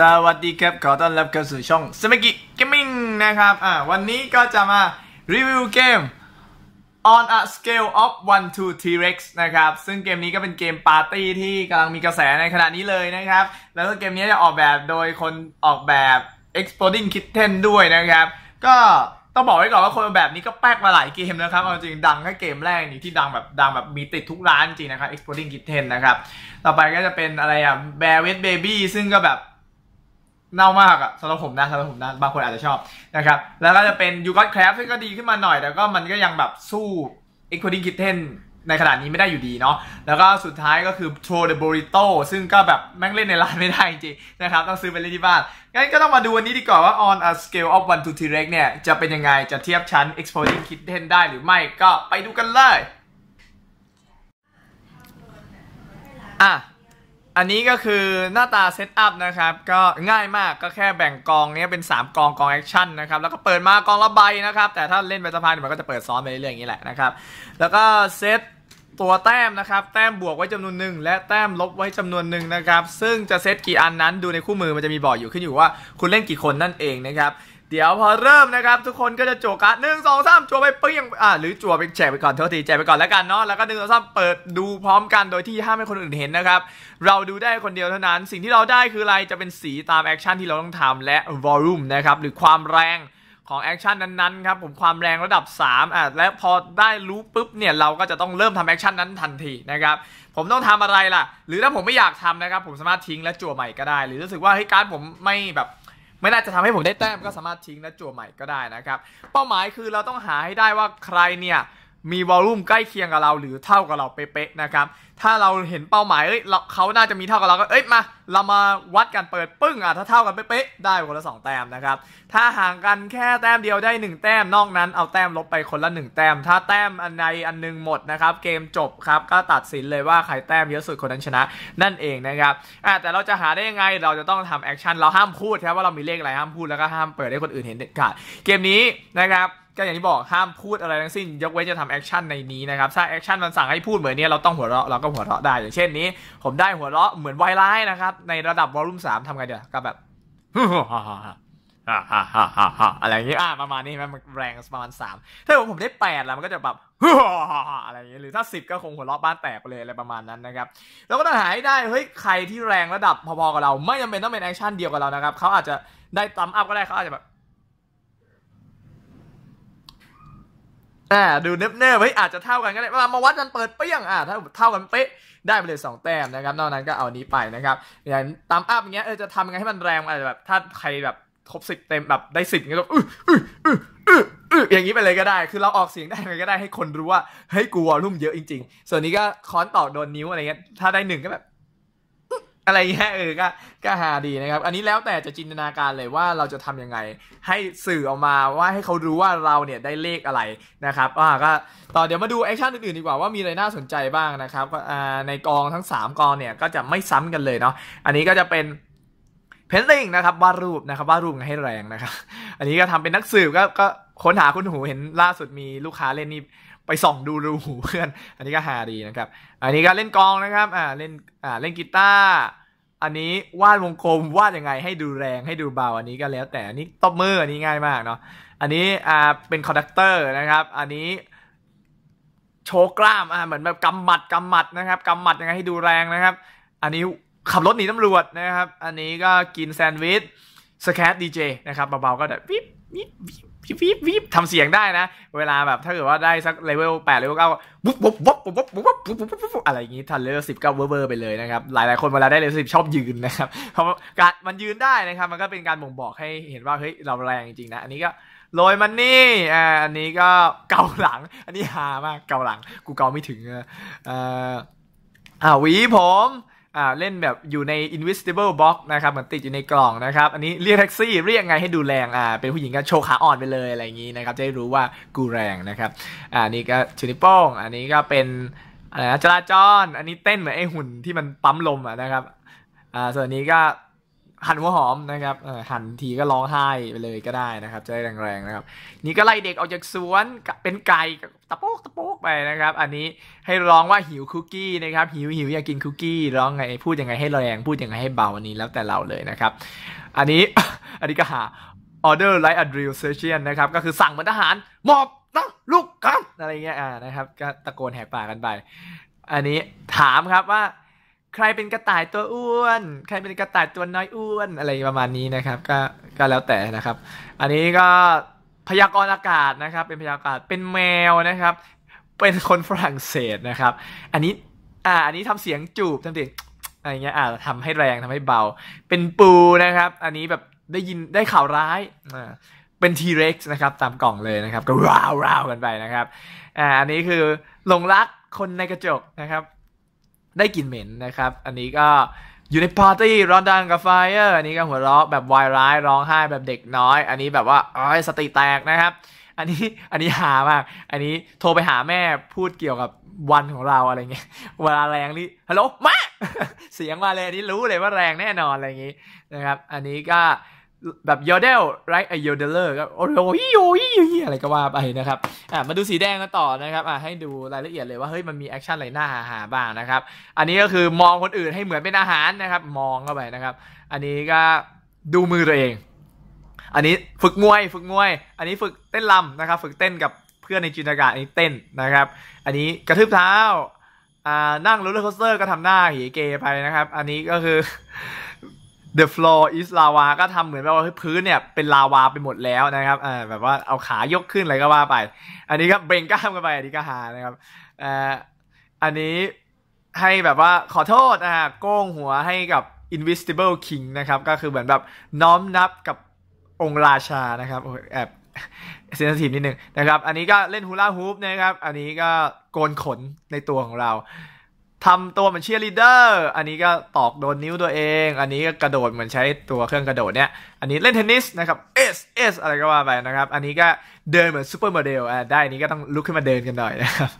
สวัสดีครับ ขอต้อนรับเข้าสู่ช่อง สมกิเกมมิ่งนะครับวันนี้ก็จะมา รีวิวเกม On a Scale of 1 to T-Rex นะครับซึ่งเกมนี้ก็เป็นเกมปาร์ตี้ที่กำลังมีกระแสในขณะนี้เลยนะครับ แล้วก็เกมนี้จะออกแบบโดยคนออกแบบ Exploding Kitten ด้วยนะครับ ก็ต้องบอกไว้ก่อนว่าคนออกแบบนี้ก็แป๊กมาหลายเกมนะครับเอาจริงดังแค่เกมแรกนี่ที่ดังแบบดังแบบมีติดทุกร้านจริงนะครับ Exploding Kitten นะครับต่อไปก็จะเป็นอะไรอ่ะ Bear with Baby ซึ่งก็แบบเน่ามากอะสำหรับผมนะสำหรับผมนะ บางคนอาจจะชอบ นะครับ แล้วก็จะเป็นยูกอตแครฟที่ก็ดีขึ้นมาหน่อย แต่ก็มันก็ยังแบบสู้เอ็กโคดิงคิทเทนในขนาดนี้ไม่ได้อยู่ดีเนาะ แล้วก็สุดท้ายก็คือ Throw the Burrito ซึ่งก็แบบแม่งเล่นในร้านไม่ได้จริงนะครับ ต้องซื้อไปเล่นที่บ้าน งั้นก็ต้องมาดูวันนี้ดีกว่าว่า on a scale of 1 to T-Rex เนี่ยจะเป็นยังไง จะเทียบชั้น Exploding Kitten ได้หรือไม่ ก็ไปดูกันเลย อ่ะอันนี้ก็คือหน้าตาเซตอัพนะครับก็ง่ายมากก็แค่แบ่งกองเนี้ยเป็น 3 กองกองแอคชั่นนะครับ แล้วก็เปิดมากองละใบนะครับ แต่ถ้าเล่นไปสะพานมันก็จะเปิดซ้อนไปเรื่อยๆอย่างนี้แหละนะครับแล้วก็เซตตัวแต้มนะครับแต้มบวกไว้จำนวนหนึ่งและแต้มลบไว้จำนวนหนึ่งนะครับ ซึ่งจะเซตกี่อันนั้นดูในคู่มือมันจะมีบอกอยู่ขึ้นอยู่ว่าคุณเล่นกี่คนนั่นเองนะครับเดี๋ยวพอเริ่มนะครับทุกคนก็จะจั่วกาดหนึ่งสองสามจั่วไปเปี้ยงอ่าหรือจั่วไปแจกไปก่อนเท่าที แจกไปก่อนแล้วกันเนาะแล้วก็หนึ่งสองสามเปิดดูพร้อมกันโดยที่ห้ามให้คนอื่นเห็นนะครับ เราดูได้คนเดียวเท่านั้นสิ่งที่เราได้คืออะไรจะเป็นสีตามแอคชั่นที่เราต้องทำและวอลลุ่มนะครับ หรือความแรงของแอคชั่นนั้น ๆ ครับ ผมความแรงระดับ3อ่าและพอได้รู้ปุ๊บเนี่ยเราก็จะต้องเริ่มทำแอคชั่นนั้นทันทีนะครับผมต้องทำอะไรล่ะ หรือถ้าผมไม่อยากทำนะครับผมสามารถทิ้งและจั่วใหม่ก็ได้ หรือรู้สึกว่าเฮ้ยการผมไม่แบบไม่น่าจะทำให้ผมได้แต้มก็สามารถทิ้งและจั่วใหม่ก็ได้นะครับ เป้าหมายคือเราต้องหาให้ได้ว่าใครเนี่ยมีวอลลุ่มใกล้เคียงกับเราหรือเท่ากับเราเป๊ะๆนะครับ ถ้าเราเห็นเป้าหมายเอ้ย เขาน่าจะมีเท่ากับเราก็เอ้ย มา เรามาวัดกันเปิดปึ้งอ่ะถ้าเท่ากันเป๊ะๆได้คนละ2แต้มนะครับ ถ้าห่างกันแค่แต้มเดียวได้ 1 แต้ม นอกนั้นเอาแต้มลบไปคนละ 1 แต้ม ถ้าแต้มอันใดอันนึงหมดนะครับเกมจบครับก็ตัดสินเลยว่าใครแต้มเยอะสุดคนนั้นชนะนั่นเองนะครับอ่ะแต่เราจะหาได้ยังไงเราจะต้องทำแอคชั่นเราห้ามพูดครับว่าเรามีเลขอะไรห้ามพูดแล้วก็ห้ามเปิดให้คนอื่นเห็นเด็ดขาด เกมนี้นะครับก็อย่างที่บอกห้ามพูดอะไรทั้งสิ้น ยกเว้นจะทำแอคชั่นในนี้นะครับถ้าแอคชั่นมันสั่งให้พูดเหมือนนี้เราต้องหัวเราะเราก็หัวเราะได้อย่างเช่นนี้ ผมได้หัวเราะเหมือนไวไลา์นะครับในระดับวอลลุ่มสามทำไงเดี๋ยว ก็แบบอะไรอย่างนี้อ่าประมาณนี้มันแรงประมาณสามถ้าผมได้แปดแล้วมันก็จะแบบอะไรอย่างนี้หรือถ้าสิบก็คงหัวเราะบ้านแตกไปเลยอะไรประมาณนั้นนะครับเราก็ต้องหาให้ได้ เฮ้ยใครที่แรงระดับพอๆกับเราไม่จำเป็นต้องเป็นแอคชั่นเดียวกับเรานะครับเขาอาจจะได้ตัมอัพก็ได้เขาอาจจะแบบอ่าดูเนบเนบเฮ้ยอาจจะเท่ากันก็ได้มาวัดกันเปิดเปี้ยงอ่า ถ้าเท่ากันเป๊ะได้ไปเลย 2 แต้มนะครับนอกนั้นก็เอานี้ไปนะครับอย่างตามอัพอย่างเงี้ยเออจะทำยังไงให้มันแรงอะไรแบบ ถ้าใครแบบครบสิบเต็มแบบได้สิบเงี้ยก็อื้ออื้ออื้ออื้อออย่างนี้ไปเลยก็ได้คือเราออกเสียงได้ยังไงก็ได้ให้คนรู้ว่าเฮ้ยกูวอลุ่มเยอะจริงๆ ส่วนนี้ก็ค้อนตอกโดนนิ้วอะไรเงี้ยถ้าได้หนึ่งก็แบบอะไรเงี้ยเออก็ก็หาดีนะครับ อันนี้แล้วแต่จะจินตนาการเลยว่าเราจะทํำยังไงให้สื่อออกมาว่าให้เขารู้ว่าเราเนี่ยได้เลขอะไรนะครับอ่าก็ต่อเดี๋ยวมาดูแอคชั่นอื่นๆดีกว่าว่ามีอะไรน่าสนใจบ้างนะครับอ่าในกองทั้ง3กองเนี่ยก็จะไม่ซ้ำกันเลยเนาะอันนี้ก็จะเป็นเพนติงนะครับวาดรูปนะครับวาดรูปให้แรงนะครับ อันนี้ก็ทำเป็นนักสืบก็ก็ค้นหาคุณหูเห็นล่าสุดมีลูกค้าเล่นนี่ไปส่องดูรูหูเพื่อน อันนี้ก็ฮาดีนะครับ อันนี้ก็เล่นกองนะครับ อ่า เล่น อ่า เล่นกีตาร์ อันนี้วาดวงกลมวาดยังไงให้ดูแรงให้ดูเบา อันนี้ก็แล้วแต่อันนี้ตบมืออันนี้ง่ายมากเนาะ อันนี้ อ่าเป็นคอนดักเตอร์นะครับ อันนี้โชว์กล้ามอ่าเหมือนแบบกำหมัดกำหมัดนะครับกำหมัดยังไงให้ดูแรงนะครับ อันนี้ขับรถหนีตำรวจนะครับ อันนี้ก็กินแซนด์วิชสแครดดีเจนะครับเบาๆก็แบบวิบวิบวิบวิบวิบทำเสียงได้นะ เวลาแบบถ้าเกิดว่าได้สักเลเวลแปดเลเวลเก้าวุบวุบวุบวุบวุบวุบวุบวุบอะไรอย่างนี้ทันเลเวลสิบก็เบอร์ไปเลยนะครับหลายหลายคนเวลาได้เลเวลสิบชอบยืนนะครับเพราะการมันยืนได้นะครับ มันก็เป็นการบ่งบอกให้เห็นว่าเฮ้ยเราแรงจริงๆนะอันนี้ก็โรยมันนี่อ่าอันนี้ก็เกาหลัง อันนี้ฮามากเกาหลังกูเกาไม่ถึงอ่าอ่าวีผมอ่าเล่นแบบอยู่ใน invisible box นะครับเหมือนติดอยู่ในกล่องนะครับ อันนี้เรียกแท็กซี่ เรียกไงให้ดูแรงอ่าเป็นผู้หญิงก็โชว์ขาอ่อนไปเลยอะไรอย่างนี้นะครับ จะได้รู้ว่ากูแรงนะครับอ่านี่ก็ชูนิโป้องอันนี้ก็เป็นอะไรนะจราจรอันนี้เต้นเหมือนไอหุ่นที่มันปั๊มลมอ่ะนะครับอ่าส่วนนี้ก็หั่นหัวหอมนะครับหั่นทีก็ร้องไห้ไปเลยก็ได้นะครับ จะได้แรงๆนะครับ นี่ก็ไล่เด็กออกจากสวน เป็นไก่ตะโปกตะโปกไปนะครับ อันนี้ให้ร้องว่าหิวคุกกี้นะครับหิวหิวอยากกินคุกกี้ร้องไง พูดยังไงให้แรงพูดยังไงให้เบาอันนี้แล้วแต่เราเลยนะครับ อันนี้อันนี้ ก็หา order like a drill session นะครับก็คือสั่งเหมือนทหารมอบตั้งลูกกันอะไรเงี้ยนะครับ ก็ตะโกนแหกปากกันไปอันนี้ถามครับว่าใครเป็นกระต่ายตัวอ้วน ใครเป็นกระต่ายตัวน้อยอ้วนอะไรประมาณนี้นะครับก็ก็แล้วแต่นะครับ อันนี้ก็พยากรณ์อากาศนะครับ เป็นพยากรณ์อากาศเป็นแมวนะครับ เป็นคนฝรั่งเศสนะครับ อันนี้อ่าอันนี้ทำเสียงจูบทำเสียงอะไรเงี้ยอ่าทำให้แรงทำให้เบา เป็นปูนะครับ อันนี้แบบได้ยินได้ข่าวร้ายอ่าเป็นทีเร็กซ์นะครับ ตามกล่องเลยนะครับก็ราวราวกันไปนะครับอ่าอันนี้คือหลงรักคนในกระจกนะครับได้กลิ่นเหม็นนะครับ อันนี้ก็อยู่ในปาร์ตี้ร้อนดังกับไฟเออร์อันนี้ก็หัวเราะแบบวายร้ายร้องไห้แบบเด็กน้อย อันนี้แบบว่าอ้ยสติแตกนะครับ อันนี้อันนี้หามาก อันนี้โทรไปหาแม่พูดเกี่ยวกับวันของเราอะไรเงี้ยเวลาแรงนี่ฮัลโหลมาเสียงมาเลย อันนี้รู้เลยว่าแรงแน่นอนอะไรอย่างงี้นะครับ อันนี้ก็แบบยอเดลไรไอโยเดเลอร์ก็โอ้โหโยยอะไรก็ว่าไปนะครับ อ่ะมาดูสีแดงกันต่อนะครับอ่ะให้ดูรายละเอียดเลยว่าเฮ้ยมันมีแอคชั่นอะไรน่าหาบ้างนะครับ อันนี้ก็คือมองคนอื่นให้เหมือนเป็นอาหารนะครับ มองเข้าไปนะครับ อันนี้ก็ดูมือตัวเอง อันนี้ฝึกมวยฝึกมวย อันนี้ฝึกเต้นลำนะครับ ฝึกเต้นกับเพื่อนในจินตนาการอันนี้เต้นนะครับ อันนี้กระทืบเท้า อ่านั่งรถเลอร์คอสเตอร์ก็ทำหน้าหีเกไปนะครับ อันนี้ก็คือ The floor is lava ก็ทำเหมือนแบบว่าพื้นเนี่ยเป็นลาวาไปหมดแล้วนะครับอ่แบบว่าเอาขายกขึ้นอะไรก็ว่าไป อันนี้ก็เบงกล้ามกันไปอันนี้ก็หานะครับอ่ออันนี้ให้แบบว่าขอโทษอ่าโก้งหัวให้กับ Invisible King นะครับ ก็คือเหมือนแบบน้อมนับกับองค์ราชานะครับแอบเซนสิทีฟนิดนึงนะครับ อันนี้ก็เล่นฮูลาฮูปนะครับ อันนี้ก็โกนขนในตัวของเราทำตัวเหมือนเชียร์ลีดเดอร์ อันนี้ก็ตอกโดนนิ้วตัวเอง อันนี้ก็กระโดดเหมือนใช้ตัวเครื่องกระโดดเนี่ย อันนี้เล่นเทนนิสนะครับ เอส เอส อะไรก็ว่าไปนะครับ อันนี้ก็เดินเหมือนซูเปอร์โมเดลอ่าได้อันนี้ก็ต้องลุกขึ้นมาเดินกันหน่อยนะครับ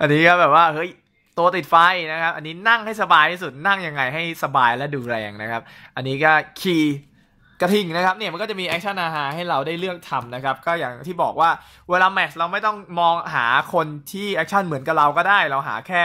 อันนี้ก็แบบว่าเฮ้ยตัวติดไฟนะครับ อันนี้นั่งให้สบายที่สุด นั่งยังไงให้สบายและดูแรงนะครับ อันนี้ก็ขี่กระทิงนะครับ เนี่ยมันก็จะมีแอคชั่นอาหาให้เราได้เลือกทำนะครับ ก็อย่างที่บอกว่าเวลาแมทเราไม่ต้องมองหาคนที่แอคชั่นเหมือนกับเราก็ได้เราหาแค่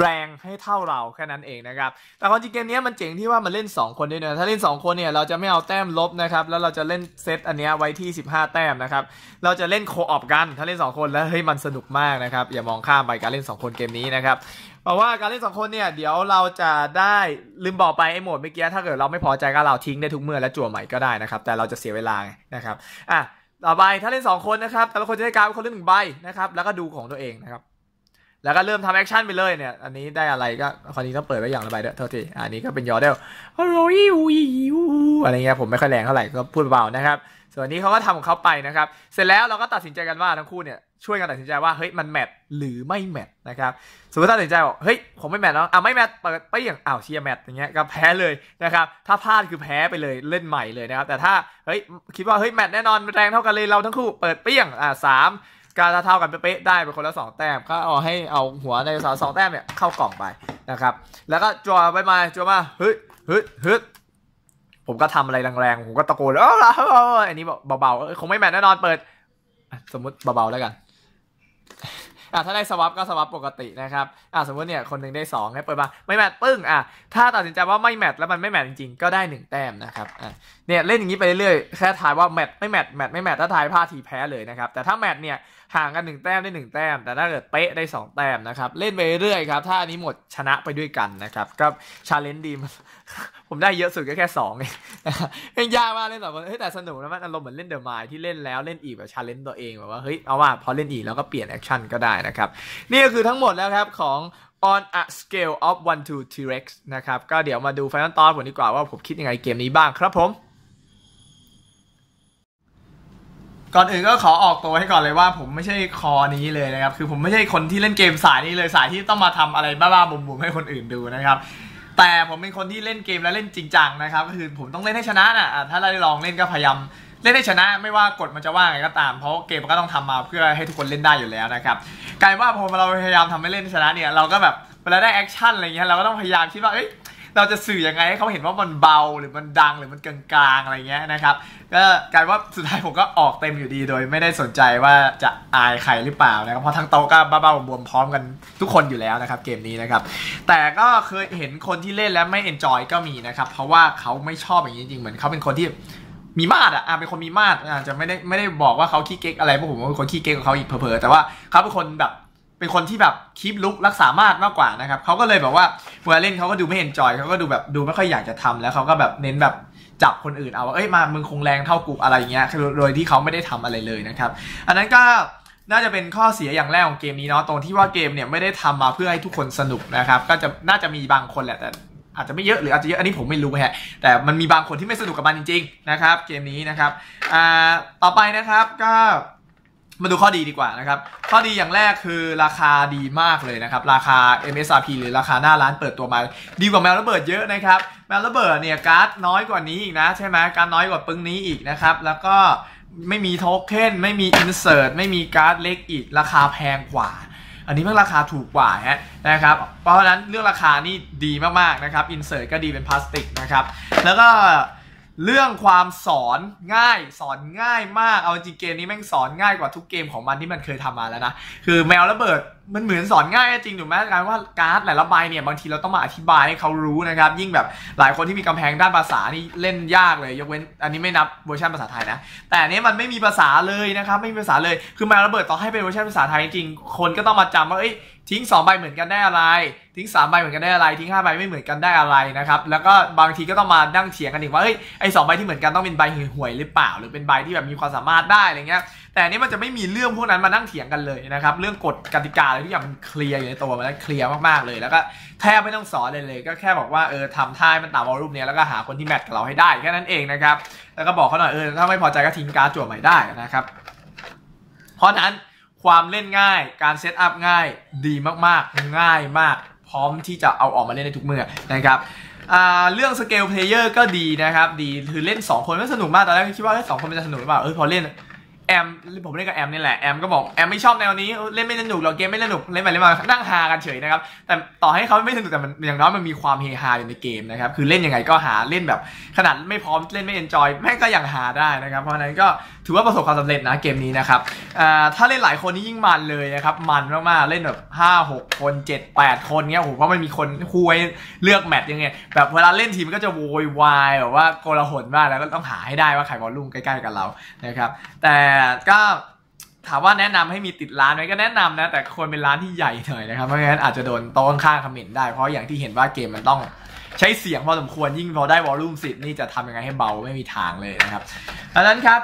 แรงให้เท่าเราแค่นั้นเองนะครับ แต่ความจริงเกมนี้มันเจ๋งที่ว่ามันเล่น 2 คนด้วยนะถ้าเล่น2คนเนี่ยเราจะไม่เอาแต้มลบนะครับ แล้วเราจะเล่นเซตอันนี้ไว้ที่ 15 แต้มนะครับ เราจะเล่นโคออบกัน ถ้าเล่น 2 คนแล้วเฮ้ยมันสนุกมากนะครับอย่ามองข้ามไปการเล่น2คนเกมนี้นะครับ เพราะว่าการเล่น2คนเนี่ยเดี๋ยวเราจะได้ลืมบอกไปไอ้โหมดเมื่อกี้ ถ้าเกิดเราไม่พอใจก็เราทิ้งได้ทุกเมื่อและจั่วใหม่ก็ได้นะครับ แต่เราจะเสียเวลานะครับอ่ะต่อไปถ้าเล่น2คนนะครับแต่ละคนจะได้การ์ดคนละหนึ่งใบนะครับแล้วก็ดูของตัวเองนะครับแล้วก็เริ่มทำแอคชั่นไปเลยเนี่ย อันนี้ได้อะไรก็คราวนี้ต้องเปิดไว้อย่างระบายด้อเท่าที่อันนี้ก็เป็นยอเดลโรยอะไรเงี้ยผมไม่ค่อยแรงเท่าไหร่ก็พูดเบาๆนะครับ ส่วนนี้เขาก็ทำของเขาไปนะครับ เสร็จแล้วเราก็ตัดสินใจกันว่า ทั้งคู่เนี่ยช่วยกันตัดสินใจว่าเฮ้ยมันแมทหรือไม่แมทนะครับสมมติตัดสินใจบอกเฮ้ยผมไม่แมทเนาะอ่ะไม่แมทเปิดไปอย่างอ้าวเชียร์แมทอย่างเงี้ยก็แพ้เลยนะครับถ้าพลาดคือแพ้ไปเลยเล่นใหม่เลยนะครับแต่ถ้าเฮ้ยคิดว่าเฮ้ยแมทแน่นอนแรงเท่ากันเลยเราทั้งคู่เปิดเปี้ยงอ่ะสามการเท่ากันเป๊ะได้เป็นคนละสองแต้มก็เอาให้เอาหัวในสาสองแต้มเนี่ยเข้ากล่องไปนะครับแล้วก็จววไปมาจววมาเฮ้ยเฮ้ยเฮ้ยผมก็ทำอะไรแรงๆผมก็ตะโกนเอออันนี้เบาๆคงไม่แมนแน่นอนเปิด สมมติเบาๆแล้วกันอ่ะถ้าได้สวับก็สวับปกตินะครับอ่ะสมมติเนี่ยคนหนึ่งได้2ให้เปิดมาไม่แมทปึ้งอ่ะถ้าตัดสินใจว่าไม่แมทแล้วมันไม่แมทจริง ๆ ก็ได้ 1 แต้มนะครับอ่ะเนี่ยเล่นอย่างนี้ไปเรื่อยๆแค่ทายว่าแมทไม่แมทแมทไม่แมทถ้าทายพลาดทีแพ้เลยนะครับ แต่ถ้าแมทเนี่ยห่างกันหนึ่งแต้มได้หนึ่งแต้ม แต่ถ้าเกิดเป๊ะได้สองแต้มนะครับ เล่นไปเรื่อยครับ ถ้าอันนี้หมดชนะไปด้วยกันนะครับก็ชาเลนจ์ดี ผมได้เยอะสุดก็แค่สองเองเป็นยากมากเล่นสองคนเฮ้ยแต่สนุกนะมันอารมณ์เหมือนเล่นเดอะมายที่เล่นแล้วเล่นอีก แบบชาเลนจ์ตัวเองแบบว่าเฮ้ยเอาว่าพอเล่นอีก แล้วก็เปลี่ยนแอคชั่นก็ได้นะครับ นี่ก็คือทั้งหมดแล้วครับของ on a scale of 1 to T-Rex นะครับก็เดี๋ยวมาดูไฟนอลตอนผมดีกว่าว่าผมคิดยังไงเกมนี้บ้างครับผมก่อนอื่นก็ขอออกตัวให้ก่อนเลยว่า ผมไม่ใช่คอนี้เลยนะครับคือผมไม่ใช่คนที่เล่นเกมสายนี้เลยสายที่ต้องมาทำอะไรบ้าๆบุ๋มๆให้คนอื่นดูนะครับแต่ผมเป็นคนที่เล่นเกมและเล่นจริงจังนะครับก็คือผมต้องเล่นให้ชนะนะ่ะถ้าได้ลองเล่นก็พยายามเล่นให้ชนะไม่ว่ากฎมันจะว่าไงก็ตาม เพราะเกมก็ต้องทำมาเพื่อให้ทุกคนเล่นได้อยู่แล้วนะครับกลายว่าพอเราพยายามทำให้เล่นชนะเนี่ยเราก็แบบเวลาได้แอคชั่นอะไรเงี้ยเราก็ต้องพยายามคิดว่าเอ้ยเราจะสื่อยังไงให้เขาเห็นว่ามันเบาหรือมันดังหรือมันกลางๆอะไรเงี้ยนะครับก็กลายว่าสุดท้ายผมก็ออกเต็มอยู่ดีโดยไม่ได้สนใจว่าจะอายใครหรือเปล่านะครับเพราะทั้งโต๊ะก็บ้าๆบวมพร้อมกันทุกคนอยู่แล้วนะครับเกมนี้นะครับแต่ก็เคยเห็นคนที่เล่นแล้วไม่เอนจอยก็มีนะครับ เพราะว่าเขาไม่ชอบอย่างนี้จริงเหมือน เขาเป็นคนที่มีมาดอ่ะอ่ะเป็นคนมีมาดอาจจะไม่ได้ไม่ได้บอกว่าเขาขี้เก๊กอะไรเพราะผมเป็นคนขี้เก๊กกับเขาอีกเพอๆแต่ว่าเขาเป็นคนแบบเป็นคนที่แบบคีปลุกรักษามากมากกว่านะครับเขาก็เลยแบบว่าเวลาเล่นเขาก็ดูไม่เห็นจอยเขาก็ดูแบบดูไม่ค่อยอยากจะทำแล้วเขาก็แบบเน้นแบบจับคนอื่นเอาว่าเอ้ยมา มึงคงแรงเท่ากูอะไรเงี้ยโดยที่เขาไม่ได้ทำอะไรเลยนะครับ อันนั้นก็น่าจะเป็นข้อเสียอย่างแรกของเกมนี้เนาะตรงที่ว่าเกมเนี่ยไม่ได้ทำมาเพื่อให้ทุกคนสนุกนะครับ ก็จะน่าจะมีบางคนแหละแต่อาจจะไม่เยอะหรืออาจจะเยอะอันนี้ผมไม่รู้ฮะ แต่มันมีบางคนที่ไม่สนุกกับมันจริงๆนะครับ เกมนี้นะครับอ่าต่อไปนะครับก็มาดูข้อดีดีกว่านะครับ ข้อดีอย่างแรกคือราคาดีมากเลยนะครับ ราคา MSRP หรือราคาหน้าร้านเปิดตัวมาดีกว่าแมวระเบิดเยอะนะครับ แมวระเบิดเนี่ยการ์ดน้อยกว่านี้อีกนะใช่ไหมการ์ดน้อยกว่าปึ้งนี้อีกนะครับ แล้วก็ไม่มีโทเค็น ไม่มีอินเสิร์ต ไม่มีการ์ดเล็กอีก ราคาแพงกว่า อันนี้ม่อราคาถูกกว่าฮะนะครับ เพราะฉะนั้นเรื่องราคานี่ดีมากๆนะครับ อินเสิร์ตก็ดีเป็นพลาสติกนะครับ แล้วก็เรื่องความสอนง่าย สอนง่ายมากเอาจริงเกมนี้แม่งสอนง่ายกว่าทุกเกมของมันที่มันเคยทำมาแล้วนะ คือแมวระเบิดมันเหมือนสอนง่ายจริงถูกไหมการว่าการ์ดหลายระบายเนี่ย บางทีเราต้องมาอธิบายให้เขารู้นะครับยิ่งแบบหลายคนที่มีกำแพงด้านภาษานี่เล่นยากเลยยกเว้นอันนี้ไม่นับเวอร์ชันภาษาไทยนะแต่อันนี้มันไม่มีภาษาเลยนะครับไม่มีภาษาเลยคือมาระเบิดต่อให้เป็นเวอร์ชันภาษาไทยจริงคนก็ต้องมาจำว่าเอ้ย ทิ้ง2ใบเหมือนกันได้อะไร ทิ้ง3ใบเหมือนกันได้อะไร ทิ้ง5ใบไม่เหมือนกันได้อะไรนะครับแล้วก็บางทีก็ต้องมานั่งเถียงกันอีกว่าเอ้ยไอ้สใบที่เหมือนกันต้องเป็นใบห่วยหรือเปล่า หรือเป็นใบที่แบบมีความสามารถได้อะไรเงี้ยแต่นี้มันจะไม่มีเรื่อง พวกนั้นมานั่งเถียงกันเลยนะครับ เรื่องกฎกติกาอะไรที่อย่างมันเคลียร์อยู่ในตัวมันเคลียร์มาก ๆ เลย แล้วก็แทบไม่ต้องสอนเลยเลย ก็แค่บอกว่าเออทำท่ามันตามวอลุ่มเนี้ยแล้วก็หาคนที่แมทกับเราให้ได้แค่นั้นเองนะครับ แล้วก็บอกเขาหน่อยเออถ้าไม่พอใจก็ทิ้งการ์ดจั่วใหม่ได้นะครับ เพราะนั้นความเล่นง่าย การเซตอัพง่ายดีมากๆง่ายมาก พร้อมที่จะเอาออกมาเล่นในทุกเมื่อนะครับเรื่องสเกลเพลเยอร์ก็ดีนะครับ ดีคือเล่น2คนก็สนุกมากตอนแรกคิดว่าสองคนมันจะสนุกหรือเปล่าเออพอเล่นแอมผมเล่นกับแอมนี่แหละแอมก็บอกแอมไม่ชอบแนวนี้เล่นไม่สนุกหรอกเกมไม่สนุกเล่นไปเล่นมานั่งฮากันเฉยนะครับแต่ต่อให้เขาไม่สนุกแต่มันอย่างน้อยมันมีความเฮฮาอยู่ในเกมนะครับคือเล่นยังไงก็หาเล่นแบบขนาดไม่พร้อมเล่นไม่เอนจอยแม่งก็ยังหาได้นะครับ เพราะนั้นก็ถือว่าประสบความสำเร็จนะเกมนี้นะครับถ้าเล่นหลายคนนี่ยิ่งมันเลยนะครับมันมากๆเล่นแบบ5 6คน7 8คนเงี้ยโอ้โหเพราะมันมีคนคุยเลือกแมตช์ยังไงแบบเวลาเล่นทีมก็จะโวยวายแบบว่าโกลาหลมาก แล้วก็ต้องหาให้ได้ว่าใครบอลลุ่มใกล้ๆกับเรานะครับแต่ก็ถามว่าแนะนำให้มีติดร้านไหมก็แนะนำนะแต่ควรเป็นร้านที่ใหญ่หน่อยนะครับไม่งั้นอาจจะโดนโต้นข้างคอมเมนต์ได้ เพราะอย่างที่เห็นว่าเกมมันต้องใช้เสียง พอสมควรยิ่งพอได้วอลลุ่มสิบนี่จะทำยังไงให้เบาไม่มีทางเลยนะครับดังนั้นครับ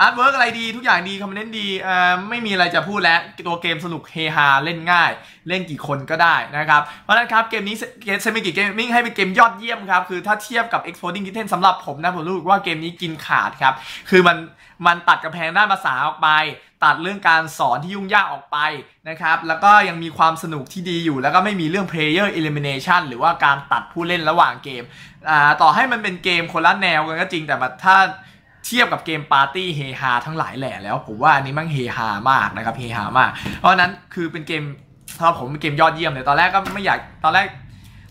อาร์ตเวิร์กอะไรดี ทุกอย่างดีคอมเมนต์ดีอ่ไม่มีอะไรจะพูดแล้วตัวเกมสนุกเฮฮาเล่นง่าย เล่นกี่คนก็ได้นะครับ เพราะนั้นครับ เกมนี้เกมเซมิกิเกมมิ่งให้เป็นเกมยอดเยี่ยมครับ คือถ้าเทียบกับ Exploding Kitten สำหรับผมนะผมรู้สึกว่าเกมนี้กินขาดครับ คือมันมันตัดกระแพงด้านภาษาออกไป ตัดเรื่องการสอนที่ยุ่งยากออกไปนะครับแล้วก็ยังมีความสนุกที่ดีอยู่ แล้วก็ไม่มีเรื่อง player elimination หรือว่าการตัดผู้เล่นระหว่างเกมต่อให้มันเป็นเกมคนละแนวกันก็จริงแต่ถ้าเทียบกับเกมปาร์ตี้เฮฮาทั้งหลายแหล่แล้วผมว่าอันนี้มั่งเฮฮามากนะครับเฮฮามากเพราะนั้นคือเป็นเกมถ้าผมเป็นเกมยอดเยี่ยมเลยตอนแรกก็ไม่อยากตอนแรก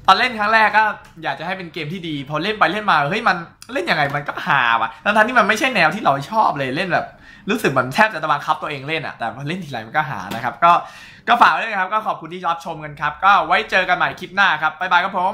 ตอนเล่นครั้งแรกก็อยากจะให้เป็นเกมที่ดีพอเล่นไปเล่นมาเฮ้ยมันเล่นยังไงมันก็หาว่ะทั้งที่มันไม่ใช่แนวที่เราชอบเลยเล่นแบบรู้สึกเหมือนแทบจะตะบังคับตัวเองเล่นอ่ะแต่พอเล่นทีไรมันก็หานะครับก็ก็ฝากด้วยนะครับก็ขอบคุณที่รับชมกันครับก็ไว้เจอกันใหม่คลิปหน้าครับบ๊ายบายครับผม